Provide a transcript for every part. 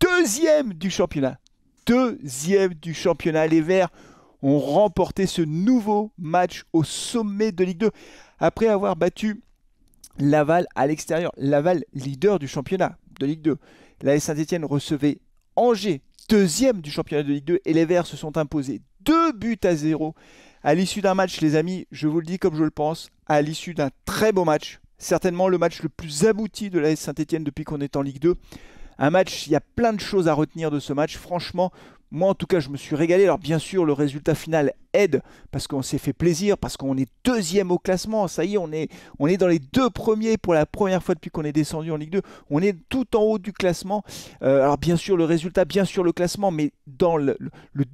deuxième du championnat. Deuxième du championnat. Les Verts ont remporté ce nouveau match au sommet de Ligue 2 après avoir battu Laval à l'extérieur. Laval, leader du championnat de Ligue 2. La Saint-Etienne recevait Angers, deuxième du championnat de Ligue 2, et les Verts se sont imposés deux buts à zéro. À l'issue d'un match, les amis, je vous le dis comme je le pense, à l'issue d'un très beau match, certainement le match le plus abouti de la Saint-Etienne depuis qu'on est en Ligue 2. Un match, il y a plein de choses à retenir de ce match. Franchement, moi en tout cas, je me suis régalé. Alors bien sûr, le résultat final aide parce qu'on s'est fait plaisir, parce qu'on est deuxième au classement. Ça y est, on est, on est dans les deux premiers pour la première fois depuis qu'on est descendu en Ligue 2. On est tout en haut du classement. Euh, alors bien sûr le résultat, bien sûr le classement, mais dans le,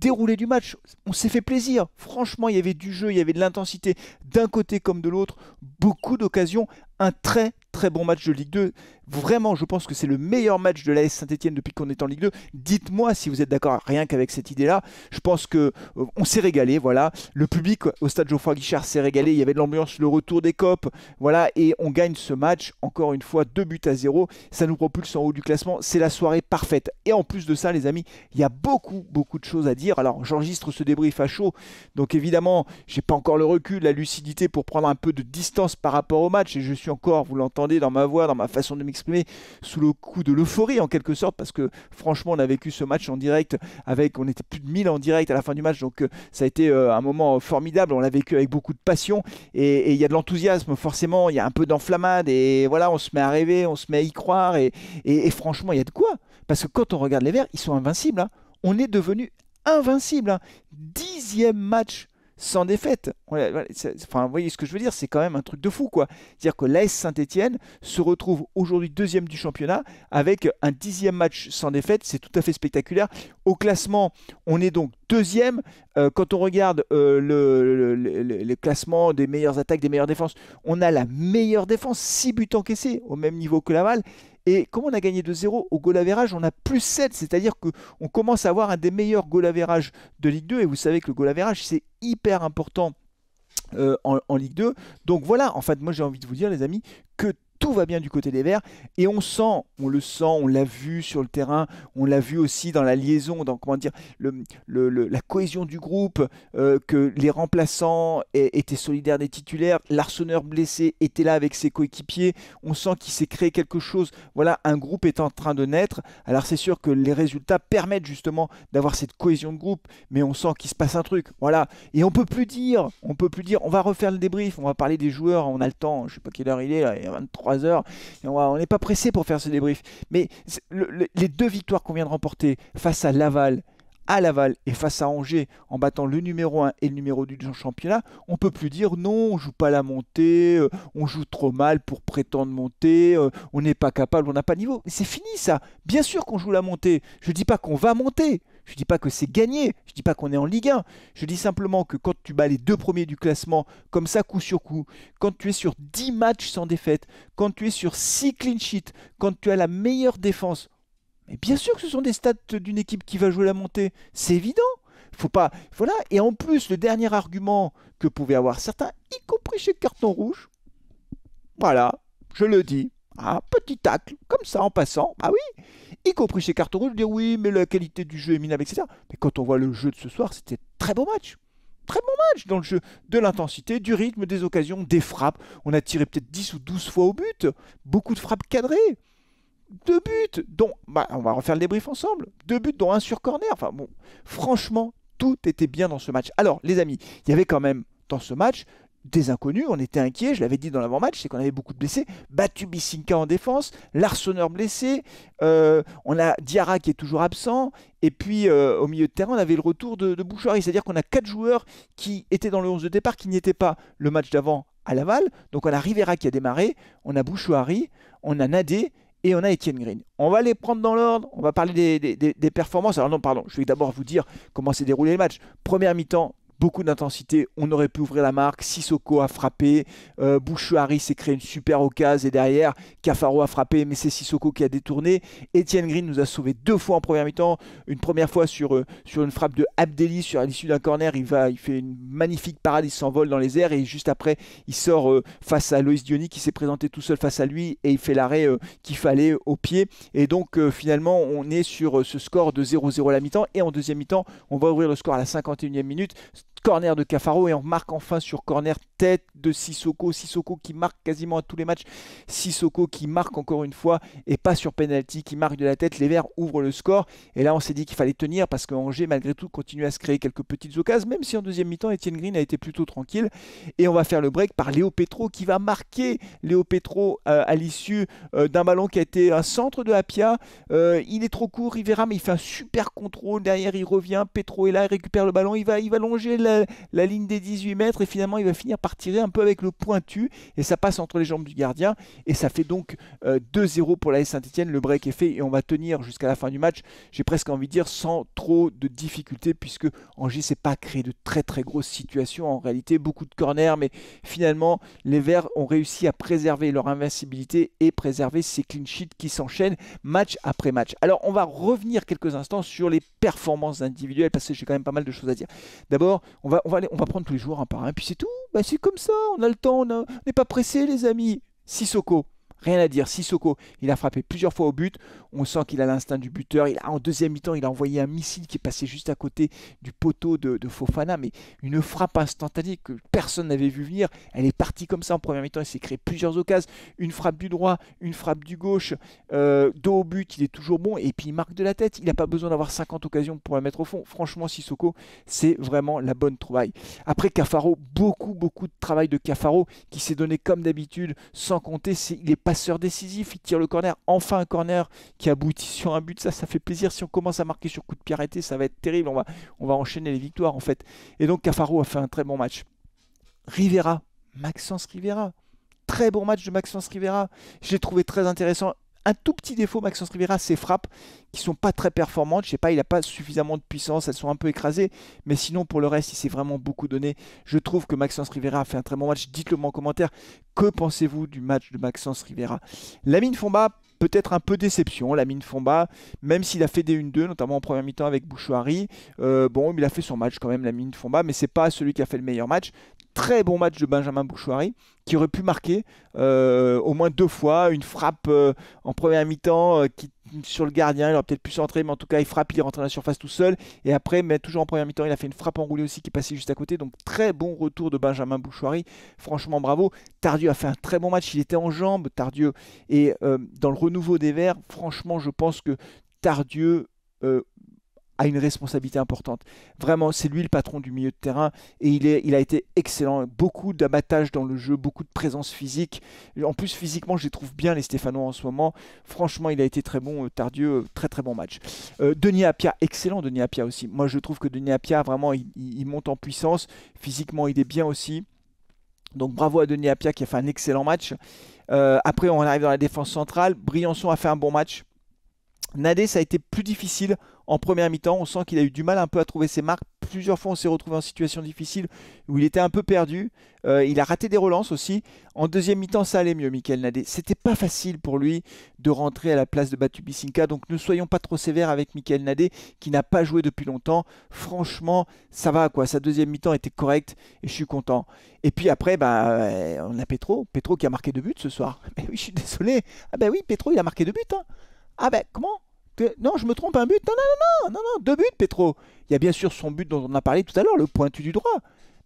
déroulé du match, on s'est fait plaisir. Franchement, il y avait du jeu, il y avait de l'intensité d'un côté comme de l'autre, beaucoup d'occasions. Un très très bon match de Ligue 2. Vraiment, je pense que c'est le meilleur match de l'AS Saint-Etienne depuis qu'on est en Ligue 2. Dites-moi si vous êtes d'accord rien qu'avec cette idée-là. Je pense qu'on euh, s'est régalé voilà, le public au stade Geoffroy Guichard s'est régalé, il y avait de l'ambiance, le retour des copes, voilà, et on gagne ce match, encore une fois, 2 buts à 0, ça nous propulse en haut du classement, c'est la soirée parfaite. Et en plus de ça, les amis, il y a beaucoup, beaucoup de choses à dire. Alors, j'enregistre ce débrief à chaud, donc évidemment, j'ai pas encore le recul, la lucidité pour prendre un peu de distance par rapport au match, et je suis encore, vous l'entendez dans ma voix, dans ma façon de m'exprimer, sous le coup de l'euphorie en quelque sorte, parce que franchement, on a vécu ce match en direct avec, on était plus de 1000 en direct à la fin du match, donc euh, ça a été euh, euh, un moment formidable. On l'a vécu avec beaucoup de passion et il y a de l'enthousiasme forcément. Il y a un peu d'enflammade et voilà, on se met à rêver, on se met à y croire et, franchement, il y a de quoi. Parce que quand on regarde les Verts, ils sont invincibles. Hein. On est devenu invincible. Hein. Dixième match sans défaite. Enfin, vous voyez ce que je veux dire, c'est quand même un truc de fou, quoi. C'est-à-dire que l'AS Saint-Etienne se retrouve aujourd'hui deuxième du championnat avec un dixième match sans défaite, c'est tout à fait spectaculaire. Au classement, on est donc deuxième. Euh, quand on regarde euh, le, classement des meilleures attaques, des meilleures défenses, on a la meilleure défense, 6 buts encaissés, au même niveau que Laval. Et comme on a gagné 2-0 au goal average, on a plus 7, c'est-à-dire qu'on commence à avoir un des meilleurs goal average de Ligue 2. Et vous savez que le goal average, c'est hyper important. Euh, en, en, Ligue 2. Donc voilà, en fait, moi j'ai envie de vous dire, les amis, que tout va bien du côté des Verts et on sent, on le sent, on l'a vu sur le terrain, on l'a vu aussi dans la liaison, dans comment dire, la cohésion du groupe, euh, que les remplaçants étaient solidaires des titulaires, l'arseneur blessé était là avec ses coéquipiers, on sent qu'il s'est créé quelque chose, voilà, un groupe est en train de naître, alors c'est sûr que les résultats permettent justement d'avoir cette cohésion de groupe, mais on sent qu'il se passe un truc, voilà, et on peut plus dire, on peut plus dire, on va refaire le débrief, on va parler des joueurs, on a le temps, je sais pas quelle heure il est, il y a 23 heures. on n'est pas pressé pour faire ce débrief. Mais les deux victoires qu'on vient de remporter face à Laval, à Laval et face à Angers en battant le numéro 1 et le numéro 2 du championnat, on peut plus dire non, on joue pas la montée, euh, on joue trop mal pour prétendre monter, euh, on n'est pas capable, on n'a pas de niveau. C'est fini ça. Bien sûr qu'on joue la montée. Je dis pas qu'on va monter. Je dis pas que c'est gagné, je dis pas qu'on est en Ligue 1. Je dis simplement que quand tu bats les deux premiers du classement, comme ça, coup sur coup, quand tu es sur 10 matchs sans défaite, quand tu es sur 6 clean sheets, quand tu as la meilleure défense, mais bien sûr que ce sont des stats d'une équipe qui va jouer la montée, c'est évident. Faut pas, voilà. Et en plus, le dernier argument que pouvaient avoir certains, y compris chez Carton Rouge, voilà, je le dis, un ah, petit tacle, comme ça, en passant. Ah oui Y compris chez carton rouge, dire oui, mais la qualité du jeu est minable, etc. Mais quand on voit le jeu de ce soir, c'était très beau match. Très bon match dans le jeu. De l'intensité, du rythme, des occasions, des frappes. On a tiré peut-être 10 ou 12 fois au but. Beaucoup de frappes cadrées. Deux buts, dont. Bah, on va refaire le débrief ensemble. Deux buts, dont un sur corner. Enfin bon, franchement, tout était bien dans ce match. Alors, les amis, il y avait quand même dans ce match des on était inquiet, je l'avais dit dans l'avant-match, c'est qu'on avait beaucoup de blessés, battu Bissinka en défense, Larsonneur blessé, euh, on a Diarra qui est toujours absent, et puis euh, au milieu de terrain, on avait le retour de, de c'est-à-dire qu'on a quatre joueurs qui étaient dans le 11 de départ, qui n'y étaient pas le match d'avant à Laval, donc on a Rivera qui a démarré, on a Bouchouari, on a Nadé, et on a Etienne Green. On va les prendre dans l'ordre, on va parler des, des, performances. Alors non, pardon, je vais d'abord vous dire comment s'est déroulé le match. Première mi-temps, beaucoup d'intensité. On aurait pu ouvrir la marque. Sissoko a frappé. Bouchuari Bouchouari s'est créé une super occasion. Et derrière, Cafaro a frappé. Mais c'est Sissoko qui a détourné. Etienne Green nous a sauvé deux fois en première mi-temps. Une première fois sur, euh, sur une frappe de Abdelli sur l'issue d'un corner. Il, va, il fait une magnifique parade. Il s'envole dans les airs. Et juste après, il sort euh, face à Loïs Diony qui s'est présenté tout seul face à lui. Et il fait l'arrêt euh, qu'il fallait au pied. Et donc, finalement, on est sur ce score de 0-0 à la mi-temps. Et en deuxième mi-temps, on va ouvrir le score à la 51e minute corner de Cafaro et on marque enfin sur corner tête de Sissoko. Sissoko qui marque quasiment à tous les matchs. Sissoko qui marque encore une fois et pas sur penalty, qui marque de la tête. Les Verts ouvrent le score. Et là, on s'est dit qu'il fallait tenir parce que Angers, malgré tout, continue à se créer quelques petites occasions, même si en deuxième mi-temps, Etienne Green a été plutôt tranquille. Et on va faire le break par Léo Petro qui va marquer Léo Petro euh, à l'issue euh, d'un ballon qui a été un centre de Apia. Euh, il est trop court, il verra mais il fait un super contrôle. Derrière, il revient. Petro est là, il récupère le ballon, il va, il va longer la, ligne des 18 mètres et finalement il va finir par tirer un peu avec le pointu et ça passe entre les jambes du gardien et ça fait donc 2-0 euh, pour la Saint-Etienne. Le break est fait et on va tenir jusqu'à la fin du match. J'ai presque envie de dire sans trop de difficultés puisque Angers s'est pas créé de très très grosses situations en réalité, beaucoup de corners mais finalement les Verts ont réussi à préserver leur invincibilité et préserver ces clean sheets qui s'enchaînent match après match. Alors on va revenir quelques instants sur les performances individuelles parce que j'ai quand même pas mal de choses à dire. D'abord, on va, on va, aller, on va prendre tous les jours un par un, puis c'est tout. Bah, c'est comme ça, on a le temps, on n'est pas pressé, les amis. Sissoko, Rien à dire. Sissoko, il a frappé plusieurs fois au but. On sent qu'il a l'instinct du buteur. Il en deuxième mi-temps, il a envoyé un missile qui est passé juste à côté du poteau de, Fofana. Mais une frappe instantanée que personne n'avait vu venir. Elle est partie comme ça en première mi-temps. Il s'est créé plusieurs occasions. Une frappe du droit, une frappe du gauche. Euh, dos au but, il est toujours bon. Et puis il marque de la tête. Il n'a pas besoin d'avoir 50 occasions pour la mettre au fond. Franchement, Sissoko, c'est vraiment la bonne trouvaille. Après Cafaro, beaucoup, beaucoup de travail de Cafaro qui s'est donné comme d'habitude, sans compter. il est pas passeur décisif, il tire le corner, enfin un corner qui aboutit sur un but, ça ça fait plaisir, si on commence à marquer sur coup de pied arrêté, ça va être terrible, on va, on va enchaîner les victoires en fait. Et donc Cafaro a fait un très bon match. Rivera, Maxence Rivera, très bon match de Maxence Rivera, je l'ai trouvé très intéressant, un tout petit défaut Maxence Rivera, ses frappes qui sont pas très performantes. Je sais pas, il n'a pas suffisamment de puissance, elles sont un peu écrasées. Mais sinon, pour le reste, il s'est vraiment beaucoup donné. Je trouve que Maxence Rivera a fait un très bon match. Dites-le moi en commentaire. Que pensez-vous du match de Maxence Rivera Lamine Fomba peut-être un peu déception, la mine Fomba, même s'il a fait des 1-2, notamment en première mi-temps avec Bouchouari. Euh, bon, il a fait son match quand même, la mine Fomba, mais c'est pas celui qui a fait le meilleur match. Très bon match de Benjamin Bouchouari, qui aurait pu marquer euh, au moins deux fois une frappe euh, en première mi-temps qui sur le gardien, il aurait peut-être pu s'entrer, mais en tout cas, il frappe, il est rentré à la surface tout seul. Et après, mais toujours en première mi-temps, il a fait une frappe enroulée aussi qui est passée juste à côté. Donc, très bon retour de Benjamin Bouchoirie. Franchement, bravo. Tardieu a fait un très bon match. Il était en jambes, Tardieu. Et euh, dans le renouveau des Verts, franchement, je pense que Tardieu. Euh, a une responsabilité importante. Vraiment, c'est lui le patron du milieu de terrain et il, est, il a été excellent. Beaucoup d'abattage dans le jeu, beaucoup de présence physique. En plus, physiquement, je les trouve bien, les Stéphanois, en ce moment. Franchement, il a été très bon. Euh, Tardieu, euh, très très bon match. Euh, Denis Appia, excellent Denis Appia aussi. Moi, je trouve que Denis Appia, vraiment, il, monte en puissance. Physiquement, il est bien aussi. Donc bravo à Denis Appia qui a fait un excellent match. après, on arrive dans la défense centrale. Briançon a fait un bon match. Nadé, ça a été plus difficile en première mi-temps. On sent qu'il a eu du mal un peu à trouver ses marques. Plusieurs fois, on s'est retrouvé en situation difficile où il était un peu perdu. Euh, il a raté des relances aussi. En deuxième mi-temps, ça allait mieux, Michael Nadé. C'était pas facile pour lui de rentrer à la place de Batu Bissinka. Donc ne soyons pas trop sévères avec Michael Nadé qui n'a pas joué depuis longtemps. Franchement, ça va quoi. Sa deuxième mi-temps était correcte et je suis content. Et puis après, bah, euh, on a Petro. Petro qui a marqué deux buts ce soir. Mais oui, je suis désolé. Ah ben bah oui, Petro, il a marqué deux buts. Hein. Ah ben comment non, je me trompe, un but. Non, non, non, non, non, deux buts, Petro. Il y a bien sûr son but dont on a parlé tout à l'heure, le pointu du droit.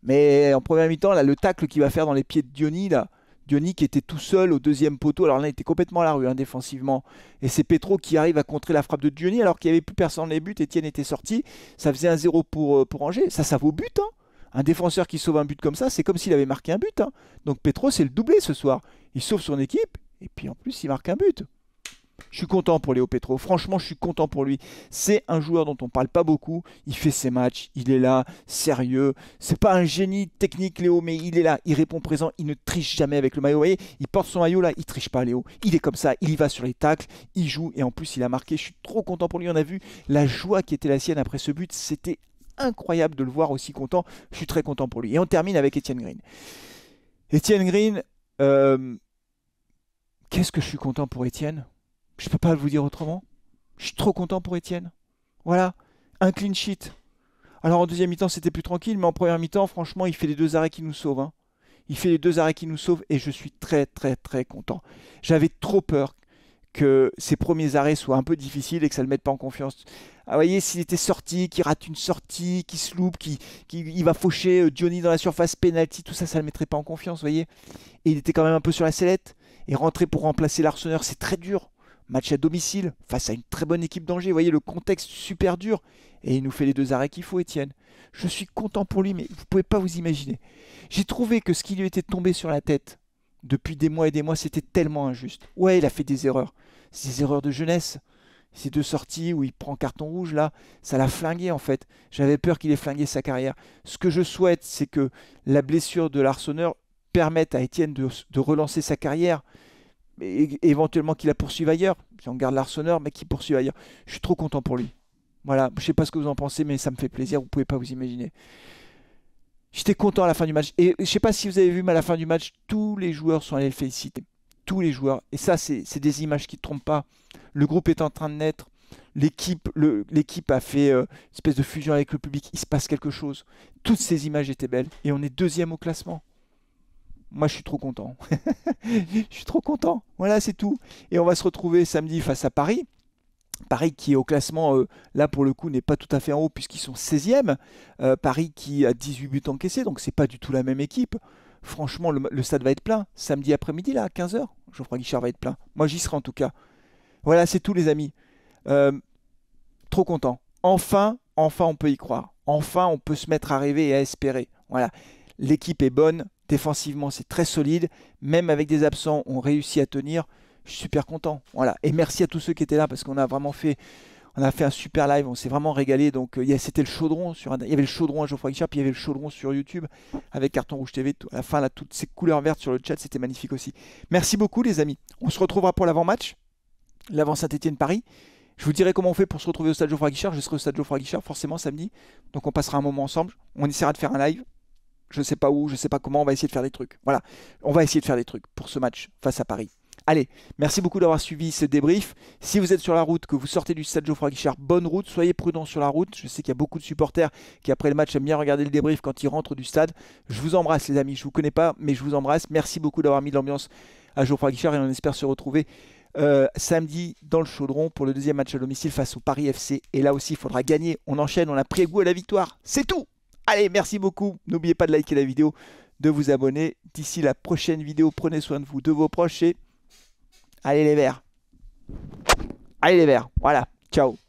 Mais en première mi-temps, là, le tacle qu'il va faire dans les pieds de Diony, là. Diony qui était tout seul au deuxième poteau. Alors là, il était complètement à la rue, hein, défensivement. Et c'est Petro qui arrive à contrer la frappe de Diony alors qu'il n'y avait plus personne dans les buts. Etienne était sorti. Ça faisait un zéro pour, euh, Angers. Ça, ça vaut but, hein. Un défenseur qui sauve un but comme ça, c'est comme s'il avait marqué un but. Hein. Donc Petro, c'est le doublé ce soir. Il sauve son équipe et puis en plus, il marque un but. Je suis content pour Léo Petro. Franchement, je suis content pour lui. C'est un joueur dont on parle pas beaucoup. Il fait ses matchs. Il est là, sérieux. C'est pas un génie technique, Léo, mais il est là. Il répond présent. Il ne triche jamais avec le maillot. Vous voyez, il porte son maillot là. Il triche pas, Léo. Il est comme ça. Il y va sur les tacles. Il joue. Et en plus, il a marqué. Je suis trop content pour lui. On a vu la joie qui était la sienne après ce but. C'était incroyable de le voir aussi content. Je suis très content pour lui. Et on termine avec Etienne Green. Etienne Green, euh, qu'est-ce que je suis content pour Etienne je peux pas vous dire autrement. Je suis trop content pour Étienne. Voilà, un clean sheet. Alors en deuxième mi-temps, c'était plus tranquille, mais en première mi-temps, franchement, il fait les deux arrêts qui nous sauvent. Hein. Il fait les deux arrêts qui nous sauvent et je suis très très très content. J'avais trop peur que ses premiers arrêts soient un peu difficiles et que ça ne le mette pas en confiance. Ah, vous voyez, s'il était sorti, qu'il rate une sortie, qu'il se loupe, qu'il va faucher euh, Johnny dans la surface penalty, tout ça, ça ne le mettrait pas en confiance, vous voyez. Et il était quand même un peu sur la sellette. Et rentrer pour remplacer l'arseneur, c'est très dur match à domicile face à une très bonne équipe d'Angers. Vous voyez le contexte super dur. Et il nous fait les deux arrêts qu'il faut, Étienne. Je suis content pour lui, mais vous ne pouvez pas vous imaginer. J'ai trouvé que ce qui lui était tombé sur la tête depuis des mois et des mois, c'était tellement injuste. Ouais, il a fait des erreurs. Ces erreurs de jeunesse. Ces deux sorties où il prend carton rouge, là, ça l'a flingué en fait. J'avais peur qu'il ait flingué sa carrière. Ce que je souhaite, c'est que la blessure de l'arseneur permette à Étienne de relancer sa carrière et éventuellement qu'il la poursuive ailleurs. Si on garde l'arseneur, mais qu'il poursuive ailleurs. Je suis trop content pour lui. Voilà, je sais pas ce que vous en pensez, mais ça me fait plaisir, vous pouvez pas vous imaginer. J'étais content à la fin du match. Et je sais pas si vous avez vu, mais à la fin du match, tous les joueurs sont allés le féliciter. Tous les joueurs. Et ça, c'est des images qui ne trompent pas. Le groupe est en train de naître. L'équipe a fait euh, une espèce de fusion avec le public. Il se passe quelque chose. Toutes ces images étaient belles. Et on est deuxième au classement moi je suis trop content. je suis trop content. Voilà, c'est tout. Et on va se retrouver samedi face à Paris. Paris qui est au classement, euh, là pour le coup, n'est pas tout à fait en haut puisqu'ils sont 16e. Euh, Paris qui a 18 buts encaissés, donc c'est pas du tout la même équipe. Franchement, le, stade va être plein. Samedi après-midi, là, à 15h, que Guichard va être plein. Moi j'y serai en tout cas. Voilà, c'est tout les amis. Euh, trop content. Enfin, enfin on peut y croire. Enfin on peut se mettre à rêver et à espérer. Voilà, l'équipe est bonne, Défensivement, c'est très solide. Même avec des absents, on réussit à tenir. Je suis super content. Voilà. Et merci à tous ceux qui étaient là parce qu'on a vraiment fait, on a fait un super live. On s'est vraiment régalé. Donc euh, c'était le chaudron sur, il y avait le chaudron à Geoffroy Guichard, puis il y avait le chaudron sur YouTube avec Carton Rouge TV. à la fin, là, toutes ces couleurs vertes sur le chat, c'était magnifique aussi. Merci beaucoup, les amis. On se retrouvera pour l'avant-match, l'avant Saint-Étienne-Paris. Je vous dirai comment on fait pour se retrouver au stade Geoffroy Guichard. Je serai au stade Geoffroy Guichard forcément samedi. Donc on passera un moment ensemble. On essaiera de faire un live je sais pas où, je sais pas comment, on va essayer de faire des trucs. Voilà, on va essayer de faire des trucs pour ce match face à Paris. Allez, merci beaucoup d'avoir suivi ce débrief. Si vous êtes sur la route, que vous sortez du stade Geoffroy Guichard, bonne route, soyez prudents sur la route. Je sais qu'il y a beaucoup de supporters qui après le match aiment bien regarder le débrief quand ils rentrent du stade. Je vous embrasse les amis, je vous connais pas, mais je vous embrasse. Merci beaucoup d'avoir mis l'ambiance à Geoffroy Guichard et on espère se retrouver euh, samedi dans le chaudron pour le deuxième match à domicile face au Paris FC. Et là aussi, il faudra gagner. On enchaîne, on a pris goût à la victoire. C'est tout Allez, merci beaucoup. N'oubliez pas de liker la vidéo, de vous abonner. D'ici la prochaine vidéo, prenez soin de vous, de vos proches et allez les verts. Allez les verts. Voilà. Ciao.